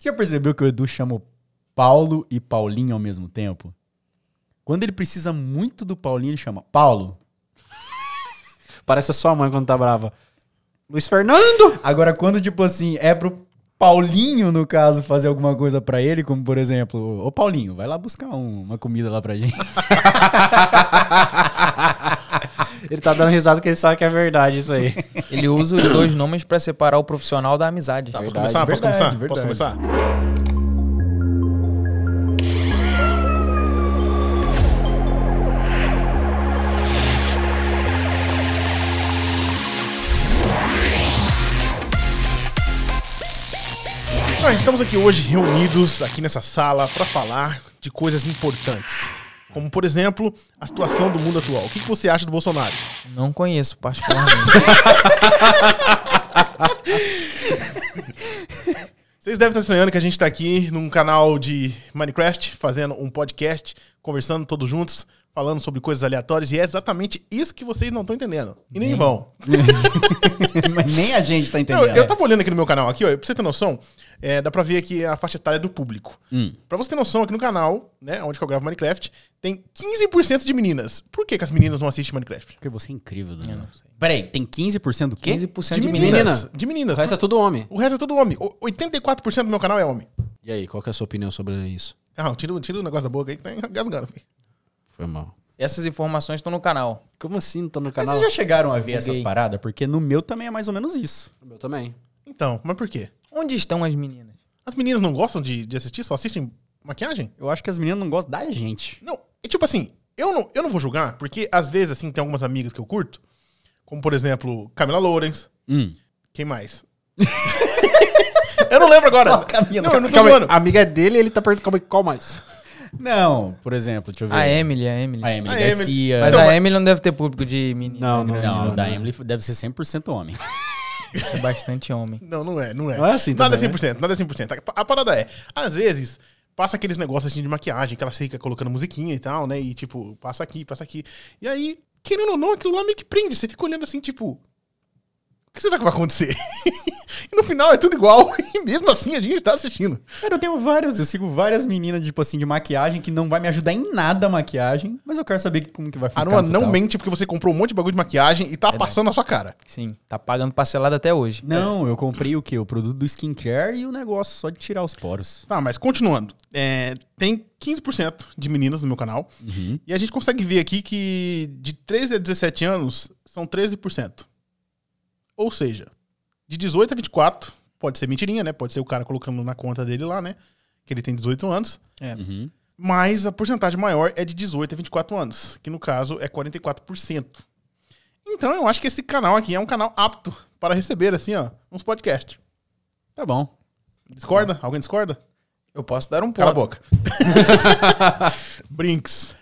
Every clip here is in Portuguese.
Já percebeu que o Edu chama Paulo e Paulinho ao mesmo tempo? Quando ele precisa muito do Paulinho, ele chama Paulo. Parece a sua mãe quando tá brava. Luiz Fernando! Agora, quando, tipo assim, é pro Paulinho, no caso, fazer alguma coisa para ele, como por exemplo, ô Paulinho, vai lá buscar um, uma comida lá pra gente. Ele tá dando risada porque ele sabe que é verdade isso aí. Ele usa os dois nomes para separar o profissional da amizade. Tá, verdade, posso começar? Verdade, posso começar? Verdade. Posso começar? Nós estamos aqui hoje reunidos aqui nessa sala para falar de coisas importantes. Como, por exemplo, a situação do mundo atual. O que, que você acha do Bolsonaro? Não conheço, particularmente. Vocês devem estar sonhando que a gente está aqui num canal de Minecraft, fazendo um podcast, conversando todos juntos falando sobre coisas aleatórias e é exatamente isso que vocês não estão entendendo. E nem, nem. Hum. vão. nem a gente tá entendendo. Não, eu é. tava olhando aqui no meu canal, aqui, ó, pra você ter noção, é, dá pra ver aqui a faixa etária do público. Hum. Pra você ter noção, aqui no canal, né, onde eu gravo Minecraft, tem 15% de meninas. Por que, que as meninas não assistem Minecraft? Porque você é incrível, Daniel. Né? Peraí, tem 15% do quê? 15% de, de meninas. De meninas. O resto é tudo homem. O resto é tudo homem. O 84% do meu canal é homem. E aí, qual é a sua opinião sobre isso? Ah, tira, tira o negócio da boca aí que tá engasgando. Filho. Foi mal. Essas informações estão no canal. Como assim estão no canal? Mas vocês já chegaram a ver essas paradas? Porque no meu também é mais ou menos isso. No meu também. Então, mas por quê? Onde estão as meninas? As meninas não gostam de, de assistir, só assistem maquiagem? Eu acho que as meninas não gostam da gente. Não, é tipo assim, eu não, eu não vou julgar, porque às vezes, assim, tem algumas amigas que eu curto, como por exemplo, Camila Lourens. Hum. Quem mais? eu não lembro agora. Só Camila. Não, eu não tô Calma, Amiga dele, ele tá perguntando é- qual mais. Não, por exemplo, deixa eu ver. A Emily, a Emily. A Emily A Emily. Garcia. Mas Então, a Emily não deve ter público de menino. Não, não, né? não, não, da Emily deve ser 100% homem. Isso é bastante homem. Não, não é, não é. Não é assim nada é também, é né? 100%, nada é 100%. A- A parada é, às vezes, passa aqueles negócios assim de maquiagem, que ela fica colocando musiquinha e tal, né? E tipo, passa aqui, passa aqui. E aí, querendo ou não, aquilo lá meio que prende. Você fica olhando assim, tipo, que será que vai acontecer? e no final é tudo igual. E mesmo assim a gente tá assistindo. Cara, eu tenho várias, eu sigo várias meninas, tipo assim, de maquiagem que não vai me ajudar em nada a maquiagem, mas eu quero saber como que vai ficar. Aruma, não mente porque você comprou um monte de bagulho de maquiagem e tá é né? passando na sua cara. Sim, tá pagando parcelado até hoje. Não, é. eu comprei o quê? O produto do skincare e o negócio só de tirar os poros. Tá, mas continuando. É, tem 15% de meninas no meu canal. Uhum. E a gente consegue ver aqui que de 13 a 17 anos são 13%. Ou seja, de 18 a 24, pode ser mentirinha, né? Pode ser o cara colocando na conta dele lá, né? Que ele tem 18 anos. É. Uhum. Mas a porcentagem maior é de 18 a 24 anos, que no caso é 44%. Então eu acho que esse canal aqui é um canal apto para receber, assim, ó, uns podcasts. Tá bom. Discorda? Alguém discorda? Eu posso dar um ponto. Cala a boca. Brinks.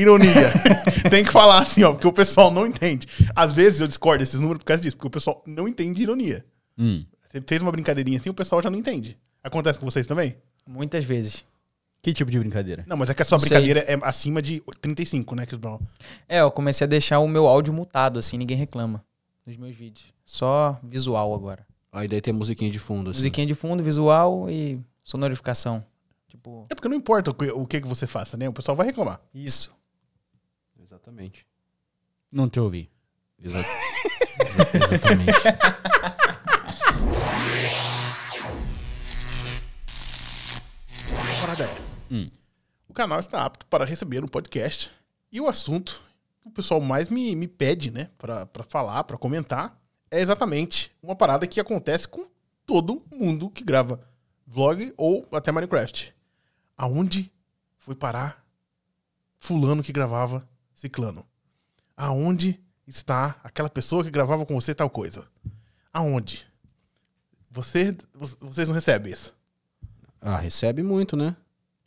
Ironia. Tem que falar assim, ó, porque o pessoal não entende. Às vezes eu discordo desses números por causa disso, porque o pessoal não entende ironia. Hum. Você fez uma brincadeirinha assim, o pessoal já não entende. Acontece com vocês também? Muitas vezes. Que tipo de brincadeira? Não, mas é que a sua Não sei. brincadeira é acima de 35, né, Chris Brown? É, eu comecei a deixar o meu áudio mutado, assim, ninguém reclama nos meus vídeos. Só visual agora. Aí daí tem musiquinha de fundo, assim. Musiquinha de fundo, visual e sonorificação. Tipo, É porque não importa o que, o que você faça, né? O pessoal vai reclamar. isso. Exatamente. Não te ouvi. Exa exatamente. Parada é. Hum. O canal está apto para receber um podcast e o assunto que o pessoal mais me, me pede, né, para falar, para comentar, é exatamente uma parada que acontece com todo mundo que grava vlog ou até Minecraft. Aonde foi parar fulano que gravava ciclano? Aonde está aquela pessoa que gravava com você tal coisa? Aonde? Você, vocês não recebem isso? Ah, recebe muito, né?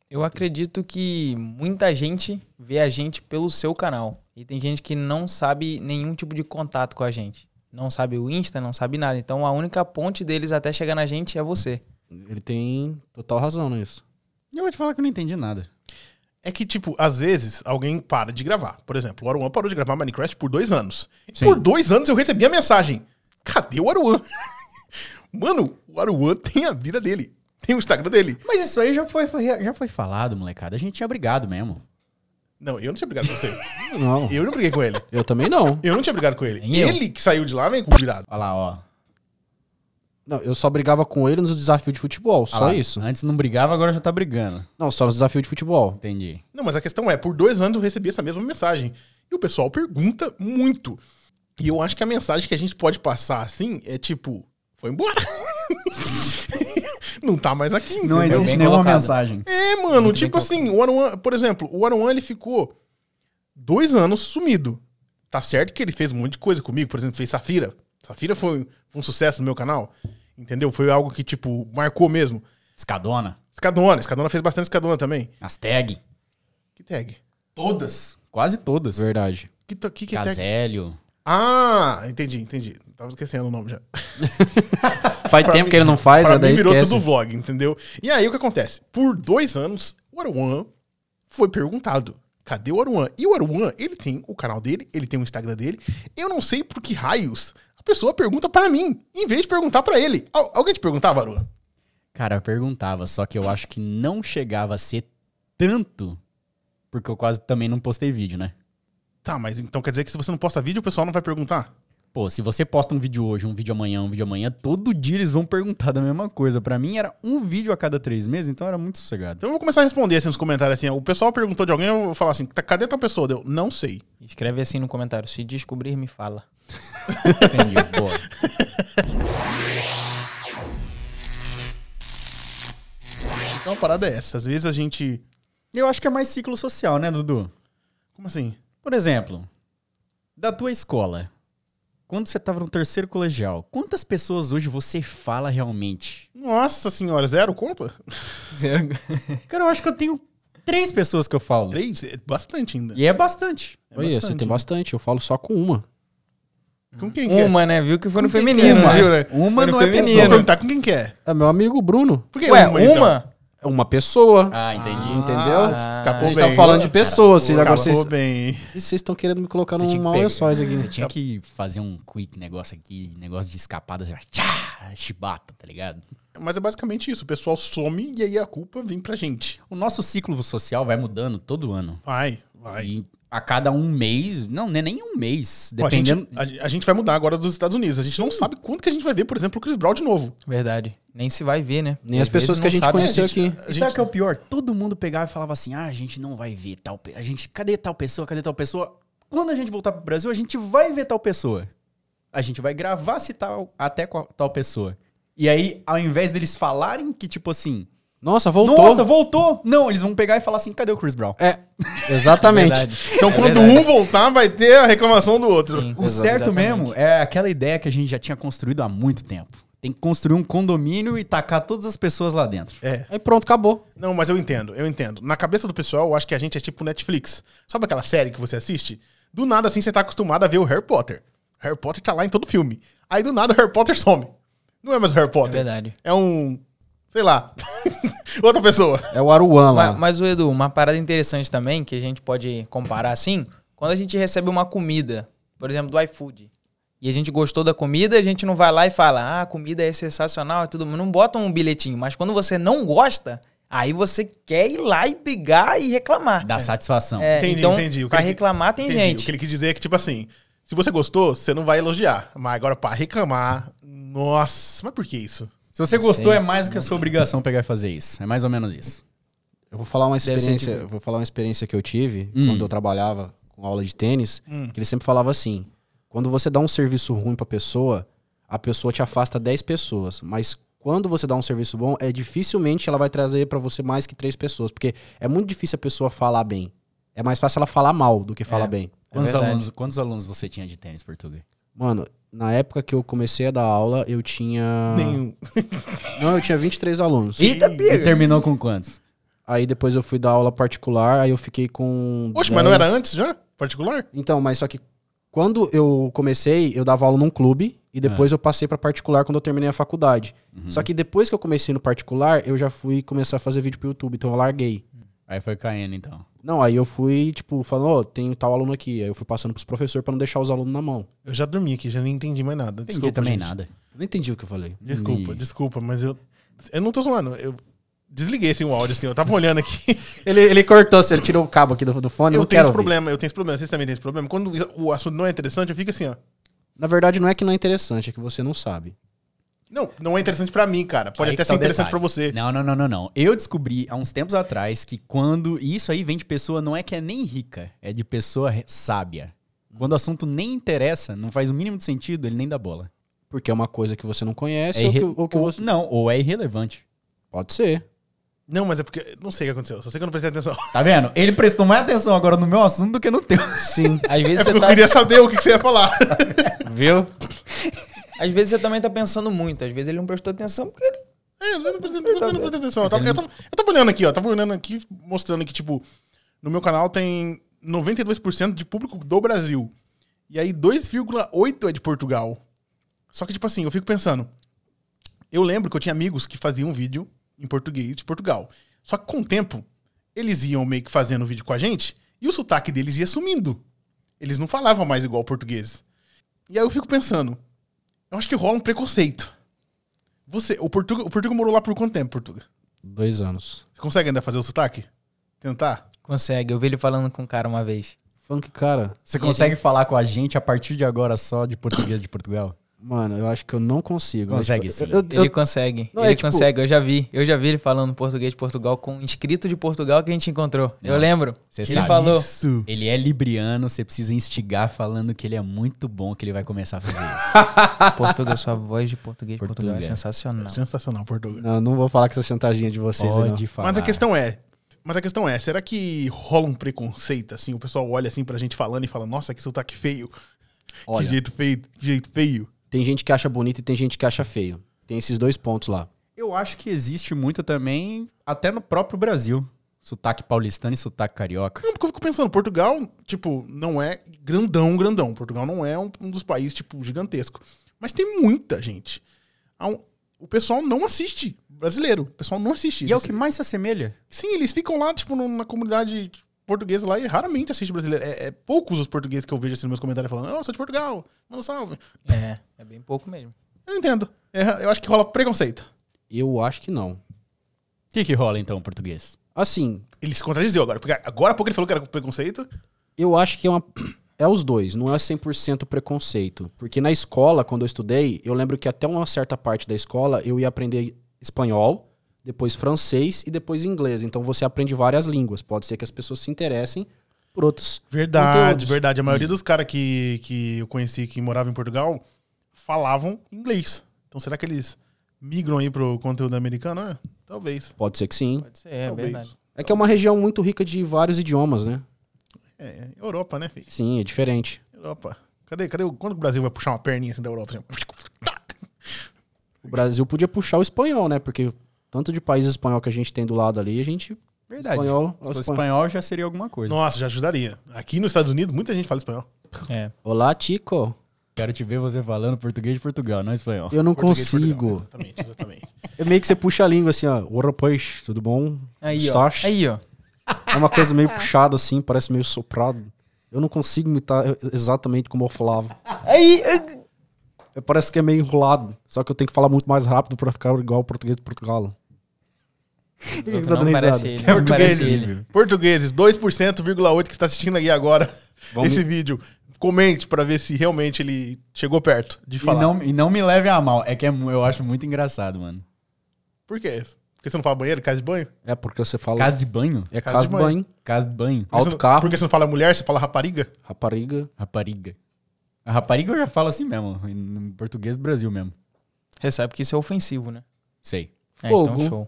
Eu acredito que muita gente vê a gente pelo seu canal. E tem gente que não sabe nenhum tipo de contato com a gente. Não sabe o Insta, não sabe nada. Então a única ponte deles até chegar na gente é você. Ele tem total razão nisso. Eu vou te falar que eu não entendi nada é que, tipo, às vezes alguém para de gravar. Por exemplo, o Aruan parou de gravar Minecraft por dois anos. Sim. Por dois anos eu recebi a mensagem: cadê o Aruan? Mano, o Aruan tem a vida dele. Tem o Instagram dele. Mas isso aí já foi, já foi falado, molecada. A gente tinha brigado mesmo. Não, eu não tinha brigado com você. não. Eu não briguei com ele. Eu também não. Eu não tinha brigado com ele. Nem ele eu. que saiu de lá vem com o virado. Olha lá, ó. Não, eu só brigava com ele nos desafios de futebol, só ah, isso. Antes não brigava, agora já tá brigando. Não, só nos desafios de futebol. Entendi. Não, mas a questão é, por dois anos eu recebi essa mesma mensagem. E o pessoal pergunta muito. E eu acho que a mensagem que a gente pode passar, assim, é tipo, foi embora. não tá mais aqui. Entendeu? Não existe nenhuma mensagem. É, mano, Muito tipo assim, o One One, por exemplo, o One One ele ficou dois anos sumido. Tá certo que ele fez um monte de coisa comigo, por exemplo, fez Safira. Safira foi um sucesso no meu canal, entendeu? Foi algo que, tipo, marcou mesmo. Escadona. Escadona, Escadona fez bastante Escadona também. As tag. Que tag? Todas. Quase todas. Verdade. Que, que, que é Casélio. Ah, entendi, entendi. Tava esquecendo o nome já. faz tempo mim, que ele não faz, pra é daí virou esquece. tudo vlog, entendeu? E aí o que acontece? Por dois anos, o Aruan foi perguntado. Cadê o Aruan? E o Aruan, ele tem o canal dele, ele tem o Instagram dele. Eu não sei por que raios pessoa pergunta para mim, em vez de perguntar para ele. Al alguém te perguntava, Varula? Cara, eu perguntava, só que eu acho que não chegava a ser tanto, porque eu quase também não postei vídeo, né? Tá, mas então quer dizer que se você não posta vídeo, o pessoal não vai perguntar? Pô, se você posta um vídeo hoje, um vídeo amanhã, um vídeo amanhã, todo dia eles vão perguntar da mesma coisa. Para mim era um vídeo a cada três meses, então era muito sossegado. Então eu vou começar a responder assim nos comentários assim. O pessoal perguntou de alguém, eu vou falar assim, tá, cadê tal pessoa? Eu não sei. Escreve assim no comentário, se descobrir, me fala. Entendi, boa. Então a parada é essa. Às vezes a gente. Eu acho que é mais ciclo social, né, Dudu? Como assim? Por exemplo, da tua escola, quando você estava no terceiro colegial, quantas pessoas hoje você fala realmente? Nossa senhora, zero conta? Zero. Cara, eu acho que eu tenho três pessoas que eu falo. Três? É bastante ainda. E é bastante. É Olha, bastante. você tem bastante. Eu falo só com uma. Com quem é? Uma, né? Viu que foi no Com é? feminino, né? Viu, né? Uma né? Foi no não é feminino. pessoa. Perguntar com quem que é. É meu amigo Bruno. Por que Ué, uma? então? uma? É uma pessoa. Ah, entendi. Ah, entendeu? a ah, Escapou tá bem tá falando de pessoas. vocês Escapou bem. e vocês estão querendo me colocar Você num tinha que mal pegar- Você tinha que fazer um quick negócio aqui, negócio de escapada, você assim, vai tchá, chibata, tá ligado? Mas é basicamente isso. O pessoal some e aí a culpa vem pra gente. O nosso ciclo social vai mudando todo ano. Vai, vai. E a cada um mês, não, não é nem um mês, dependendo. a, gente, a, a, gente, vai mudar agora dos Estados Unidos. A gente Sim. não sabe quando que a gente vai ver, por exemplo, o Chris Brown de novo. Verdade. Nem se vai ver, né? Nem Às as pessoas que a gente sabe. conheceu é, a gente, aqui. Gente... Sabe o que é o pior? Todo mundo pegava e falava assim: "Ah, a gente não vai ver tal, a gente, cadê tal pessoa? Cadê tal pessoa?" Quando a gente voltar pro Brasil, a gente vai ver tal pessoa. A gente vai gravar se tal até qual, tal pessoa. E aí, ao invés deles falarem que tipo assim, nossa, voltou. Nossa, voltou. Não, eles vão pegar e falar assim, cadê o Chris Brown? É, exatamente. É então é quando verdade. um voltar, vai ter a reclamação do outro. Sim, o certo mesmo é aquela ideia que a gente já tinha construído há muito tempo. Tem que construir um condomínio e tacar todas as pessoas lá dentro. É. Aí pronto, acabou. Não, mas eu entendo, eu entendo. Na cabeça do pessoal, eu acho que a gente é tipo Netflix. Sabe aquela série que você assiste? Do nada, assim, você tá acostumado a ver o Harry Potter. Harry Potter tá lá em todo filme. Aí do nada o Harry Potter some. Não é mais o Harry Potter. É verdade. É um sei lá, outra pessoa. É o Aruan lá. Mas, mas, o Edu, uma parada interessante também, que a gente pode comparar assim, quando a gente recebe uma comida, por exemplo, do iFood, e a gente gostou da comida, a gente não vai lá e fala, ah, a comida é sensacional e tudo, não bota um bilhetinho. Mas quando você não gosta, Aí você quer ir lá e brigar e reclamar. Dá é. satisfação. É, entendi, então, entendi. O pra reclamar tem entendi. gente. O que ele quis dizer é que, tipo assim, se você gostou, você não vai elogiar. Mas agora, pra reclamar, nossa, mas por que isso? se você gostou, é mais do que a sua obrigação pegar e fazer isso. É mais ou menos isso. Eu vou falar uma experiência, eu vou falar uma experiência que eu tive hum. quando eu trabalhava com aula de tênis, hum. que ele sempre falava assim: quando você dá um serviço ruim pra pessoa, a pessoa te afasta 10 pessoas, mas quando você dá um serviço bom, é dificilmente ela vai trazer para você mais que três pessoas, porque é muito difícil a pessoa falar bem. É mais fácil ela falar mal do que falar é. bem. É quantos, é alunos, quantos alunos você tinha de tênis português? Mano, na época que eu comecei a dar aula, eu tinha. Nenhum. Não, eu tinha 23 alunos. Eita, pega. E terminou com quantos? Aí depois eu fui dar aula particular, aí eu fiquei com. Poxa, 10... mas não era antes já? Particular? Então, mas só que quando eu comecei, eu dava aula num clube e depois ah. eu passei para particular quando eu terminei a faculdade. Uhum. Só que depois que eu comecei no particular, eu já fui começar a fazer vídeo pro YouTube, então eu larguei. Aí foi caindo, então. Não, aí eu fui, tipo, falou oh, tem tal aluno aqui. Aí eu fui passando pros professores pra não deixar os alunos na mão. Eu já dormi aqui, já nem entendi mais nada. Entendi desculpa, também gente. nada. Não entendi o que eu falei. Desculpa, e... desculpa, mas eu. Eu não tô zoando. Eu desliguei assim, o áudio, assim, eu tava olhando aqui. ele, ele cortou, assim, ele tirou o cabo aqui do, do fone. Eu, eu tenho esse ouvir. problema, eu tenho esse problema, vocês também têm esse problema. Quando o assunto não é interessante, eu fico assim, ó. Na verdade, não é que não é interessante, é que você não sabe. Não, não é interessante para mim, cara. Pode aí até ser tá interessante para você. Não, não, não, não, não. Eu descobri há uns tempos atrás que quando. isso aí vem de pessoa, não é que é nem rica, é de pessoa sábia. Quando o assunto nem interessa, não faz o mínimo de sentido, ele nem dá bola. Porque é uma coisa que você não conhece é irre... ou, que, ou que você. Não, ou é irrelevante. Pode ser. Não, mas é porque. Não sei o que aconteceu. Só sei que eu não prestei atenção. Tá vendo? Ele prestou mais atenção agora no meu assunto do que no teu. Sim. Às vezes é você tá... Eu queria saber o que você ia falar. Viu? Às vezes você também tá pensando muito, às vezes ele não prestou atenção porque ele. É, ele não prestei atenção. Eu tava, eu, tava, eu tava olhando aqui, ó. Tava olhando aqui, mostrando que, tipo, no meu canal tem 92% de público do Brasil. E aí 2,8% é de Portugal. Só que, tipo assim, eu fico pensando. Eu lembro que eu tinha amigos que faziam vídeo em português de Portugal. Só que com o tempo, eles iam meio que fazendo vídeo com a gente e o sotaque deles ia sumindo. Eles não falavam mais igual português. E aí eu fico pensando, eu acho que rola um preconceito. Você, o Portuga, o Portuga morou lá por quanto tempo, Portuga? Dois anos. Você consegue ainda fazer o sotaque? Tentar? Consegue, eu vi ele falando com um cara uma vez. Falando que cara? Você consegue falar com a gente a partir de agora só de português de Portugal? Mano, eu acho que eu não consigo. Né? Consegue mas, tipo, sim. Eu, eu, ele consegue. Não, é ele é, tipo, consegue. Eu já vi. Eu já vi ele falando português de Portugal com um inscrito de Portugal que a gente encontrou. Não, eu lembro. Você sabe ele falou. Isso. Ele é libriano, você precisa instigar falando que ele é muito bom, que ele vai começar a fazer isso. Portugal, sua voz de português de Portugal, é sensacional. É sensacional, Portugal. Não, não vou falar com essa chantaginha de vocês Pode aí, falar. Mas a questão é, mas a questão é, será que rola um preconceito, assim? O pessoal olha assim pra gente falando e fala, nossa, que sotaque feio. Olha. Que jeito feio, que jeito feio tem gente que acha bonito e tem gente que acha feio. Tem esses dois pontos lá. Eu acho que existe muito também, até no próprio Brasil. Sotaque paulistano e sotaque carioca. Não, porque eu fico pensando, Portugal, tipo, não é grandão, grandão. Portugal não é um, um dos países, tipo, gigantesco. Mas tem muita gente. O pessoal não assiste brasileiro. O pessoal não assiste. E é o que mais se assemelha. Sim, eles ficam lá, tipo, na comunidade português lá e raramente assiste brasileiro. É, é poucos os portugueses que eu vejo assim nos meus comentários falando, oh, sou de Portugal, manda salve. É, é bem pouco mesmo. Eu entendo. É, eu acho que rola preconceito. Eu acho que não. O que, que rola então, português? Assim. Ele se contradizeu agora, porque agora há pouco ele falou que era preconceito. Eu acho que é uma. É os dois, não é 100% preconceito. Porque na escola, quando eu estudei, eu lembro que até uma certa parte da escola eu ia aprender espanhol depois francês e depois inglês. Então você aprende várias línguas. Pode ser que as pessoas se interessem por outros. Verdade, conteúdos. verdade. A maioria Sim. Hum. dos caras que, que eu conheci que morava em Portugal falavam inglês. Então será que eles migram aí pro conteúdo americano? É, talvez. Pode ser que sim. Pode ser, é talvez. verdade. É que é uma região muito rica de vários idiomas, né? É, Europa, né, filho? Sim, é diferente. Europa. Cadê, cadê o, quando o Brasil vai puxar uma perninha assim da Europa? Assim? O Brasil podia puxar o espanhol, né? Porque tanto de país espanhol que a gente tem do lado ali, a gente Verdade. Espanhol, Se espanhol. espanhol já seria alguma coisa. Nossa, já ajudaria. Aqui nos Estados Unidos, muita gente fala espanhol. É. Olá, Tico. Quero te ver você falando português de Portugal, não espanhol. Eu não Português consigo. Exatamente, exatamente. É meio que você puxa a língua assim, ó. O tudo bom? Aí, ó. Aí, ó. É uma coisa meio puxada assim, parece meio soprado. Eu não consigo imitar exatamente como eu falava. Aí. É, parece que é meio enrolado. Só que eu tenho que falar muito mais rápido pra ficar igual o português de Portugal. Por que, que você tá dando Ele, portugueses, portugueses, 2,8% que está assistindo aí agora Vamos... esse vídeo. Comente para ver se realmente ele chegou perto de falar. E não, e não me leve a mal. É que é, eu acho muito engraçado, mano. Por quê? Porque você não fala banheiro, casa de banho? É, porque você fala. Casa de banho? É casa, casa de banho. banho. Casa de banho. Porque Alto carro. Porque você não fala mulher, você fala rapariga? Rapariga. Rapariga. A rapariga eu já falo assim mesmo, em português do Brasil mesmo. Recebe que isso é ofensivo, né? Sei. É, então Fogo. Então show.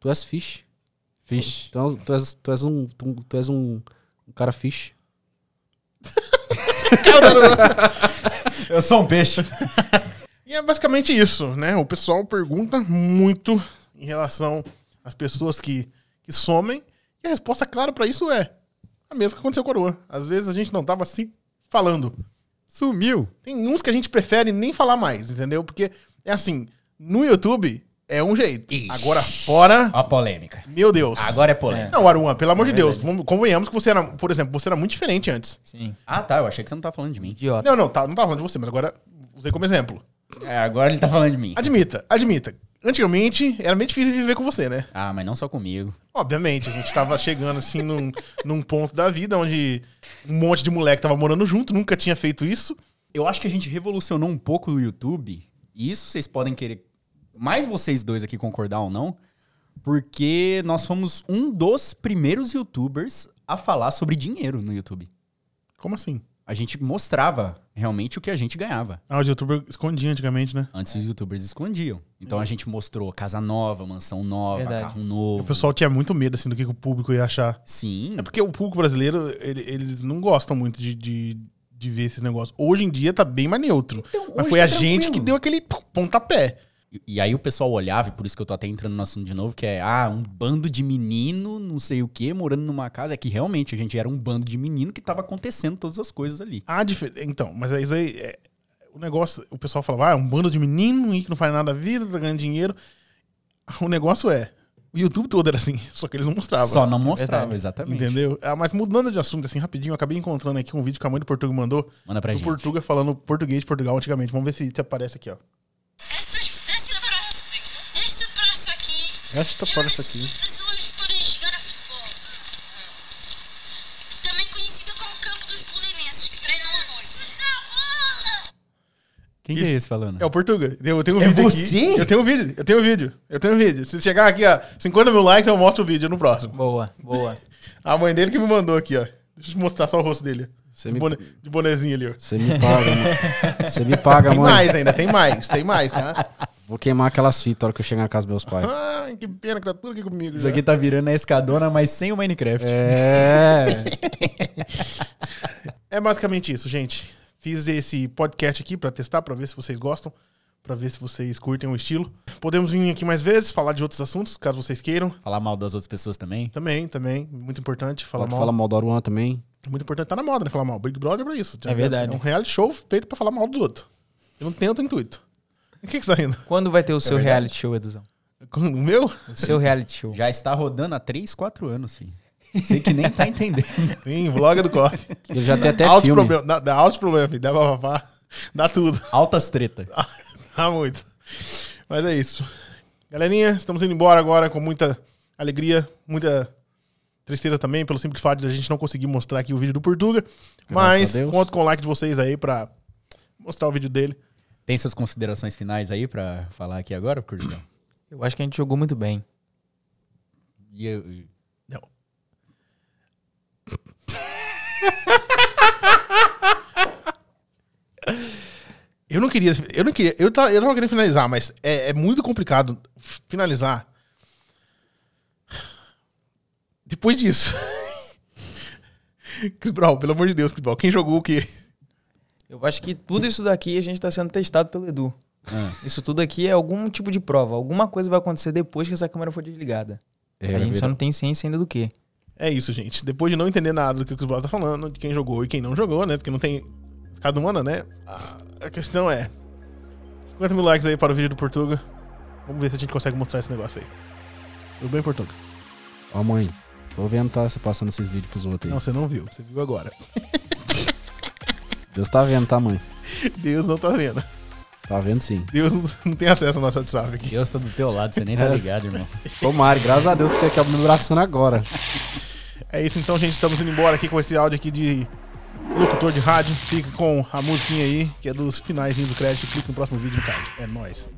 Tu és fish. Fish. Então, tu és, tu és um. Tu, tu és um, um cara fish. Eu sou um peixe. E é basicamente isso, né? O pessoal pergunta muito em relação às pessoas que, que somem. E a resposta clara para isso é a mesma que aconteceu com a Coroa. Às vezes a gente não tava assim falando. Sumiu. Tem uns que a gente prefere nem falar mais, entendeu? Porque é assim, no YouTube é um jeito. Ixi. Agora fora. a polêmica. Meu Deus. Agora é polêmica. Não, Aruan, pelo amor é de Deus. Vamos, convenhamos que você era, por exemplo, você era muito diferente antes. Sim. Ah, tá. Eu achei que você não tava falando de mim. Idiota. Não, não, tá, não tava falando de você, mas agora usei como exemplo. É, agora ele tá falando de mim. Admita, admita. Antigamente era meio difícil viver com você, né? Ah, mas não só comigo. Obviamente, a gente tava chegando assim num, num ponto da vida onde um monte de moleque tava morando junto, nunca tinha feito isso. Eu acho que a gente revolucionou um pouco o YouTube. E isso vocês podem querer mais vocês dois aqui concordar ou não, porque nós fomos um dos primeiros youtubers a falar sobre dinheiro no YouTube. Como assim? A gente mostrava realmente o que a gente ganhava. Ah, os youtubers escondiam antigamente, né? Antes os youtubers escondiam. Então é. a gente mostrou casa nova, mansão nova, Verdade. carro novo. O pessoal tinha muito medo, assim, do que o público ia achar. Sim. É porque o público brasileiro, ele, eles não gostam muito de, de, de ver esses negócios. Hoje em dia tá bem mais neutro. Então, Mas foi tá a tranquilo. gente que deu aquele pontapé. E, aí o pessoal olhava, e por isso que eu tô até entrando no assunto de novo, que é, ah, um bando de menino, não sei o quê, morando numa casa. É que realmente a gente era um bando de menino que tava acontecendo todas as coisas ali. Ah, então, mas aí, aí é, o negócio, o pessoal falava, ah, é um bando de menino que não faz nada da vida, tá ganhando dinheiro. O negócio é, o YouTube todo era assim, só que eles não mostravam. Só não mostravam, exatamente. Entendeu? Ah, mas mudando de assunto assim rapidinho, eu acabei encontrando aqui um vídeo que a mãe do Portugal mandou. Manda pra do gente. Portuga falando português de Portugal antigamente. Vamos ver se aparece aqui, ó. Esta fora essa aqui. Quem Isso. que é esse falando? É o Portuga. Eu tenho um é vídeo você? aqui. Eu tenho um vídeo, eu tenho um vídeo, eu tenho um vídeo. Se chegar aqui a 50 mil likes, eu mostro o vídeo no próximo. Boa, boa. a mãe dele que me mandou aqui, ó. Deixa eu mostrar só o rosto dele. de, bone... de bonezinho ali, ó. Você me paga, Você me paga, tem mano. Tem mais ainda, tem mais, tem mais, tá? Vou queimar aquelas fitas na hora que eu chegar na casa dos meus pais. Ai, que pena que tá tudo aqui comigo. Isso já. aqui tá virando a escadona, mas sem o Minecraft. É. é basicamente isso, gente. Fiz esse podcast aqui para testar, para ver se vocês gostam, para ver se vocês curtem o estilo. Podemos vir aqui mais vezes, falar de outros assuntos, caso vocês queiram. Falar mal das outras pessoas também. Também, também. Muito importante falar mal. Falar mal do Aruan também. Muito importante, tá na moda, né? Falar mal. Big Brother é pra isso. É verdade. É um reality show feito para falar mal do outro. Eu não tenho outro intuito. O que, que você tá rindo? Quando vai ter o é seu reality show, Eduzão? O meu? O seu reality show. Já está rodando há 3, 4 anos, filho. Sei que nem tá entendendo. Sim, vlog é do Coffee. Ele já tem até altos filme. dá, dá altos problemas, filho. Dá bafafá. Dá tudo. Altas tretas. Dá, dá muito. Mas é isso. Galerinha, estamos indo embora agora com muita alegria, muita tristeza também, pelo simples fato de a gente não conseguir mostrar aqui o vídeo do Portuga. Graças mas conto com o like de vocês aí pra mostrar o vídeo dele. Tem suas considerações finais aí para falar aqui agora, Curzão? Eu acho que a gente jogou muito bem. E eu... Não. eu não queria. Eu não queria. Eu tava, eu tava querendo finalizar, mas é, é muito complicado finalizar depois disso. Chris Brown, pelo amor de Deus, Chris Brown, quem jogou o quê? Eu acho que tudo isso daqui a gente está sendo testado pelo Edu. É. Isso tudo aqui é algum tipo de prova. Alguma coisa vai acontecer depois que essa câmera for desligada. É, a gente só não tem ciência ainda do que. É isso, gente. Depois de não entender nada do que o Cusbola tá falando, de quem jogou e quem não jogou, né? Porque não tem cada humana, né? A questão é: 50 mil likes aí para o vídeo do Portuga. Vamos ver se a gente consegue mostrar esse negócio aí. Tudo bem, Portuga? Ó, mãe, tô vendo tá você passando esses vídeos pros outros aí. Não, você não viu. Você viu agora. Deus tá vendo, tá, mãe? Deus não tá vendo. Tá vendo sim. Deus não tem acesso ao nosso WhatsApp aqui. Deus tá do teu lado, você nem tá é. ligado, irmão. Tomara, graças a Deus que tem que me abraçando agora. É isso então, gente. Estamos indo embora aqui com esse áudio aqui de locutor de rádio. Fica com a musiquinha aí, que é dos finais do crédito. Clique no próximo vídeo cara. É nóis.